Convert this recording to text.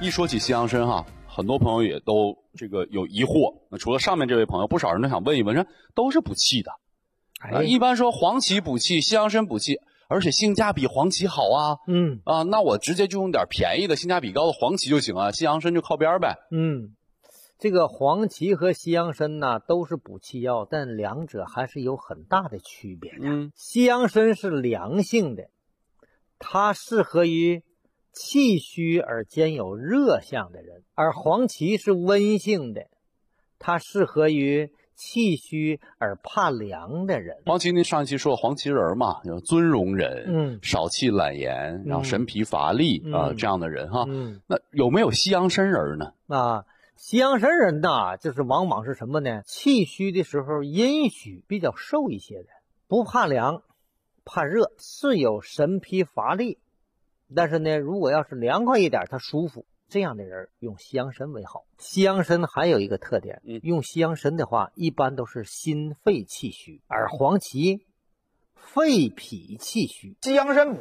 一说起西洋参哈，很多朋友也都这个有疑惑。那除了上面这位朋友，不少人都想问一问：说都是补气的，一般说黄芪补气，西洋参补气，而且性价比黄芪好啊。嗯，啊，那我直接就用点便宜的、性价比高的黄芪就行啊，西洋参就靠边儿呗。嗯，这个黄芪和西洋参呢都是补气药，但两者还是有很大的区别的。嗯，西洋参是凉性的，它适合于。气虚而兼有热象的人，而黄芪是温性的，它适合于气虚而怕凉的人。黄芪，您上一期说黄芪人嘛，有尊荣人，嗯，少气懒言，然后神疲乏力啊，这样的人哈，嗯，那有没有西洋参人呢？啊，西洋参人呐，就是往往是什么呢？气虚的时候，阴虚比较瘦一些的不怕凉，怕热，是有神疲乏力。但是呢，如果要是凉快一点，他舒服。这样的人用西洋参为好。西洋参还有一个特点，用西洋参的话，一般都是心肺气虚，而黄芪，肺脾气虚。西洋参。